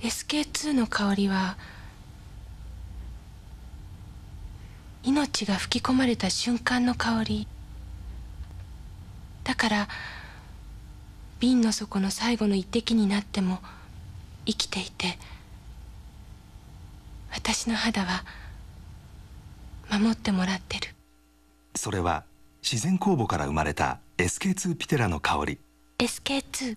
SK2 の香りは命が吹き込まれた瞬間の香りだから瓶の底の最後の一滴になっても生きていて私の肌は守ってもらってるそれは自然酵母から生まれた SK2 ピテラの香り SK2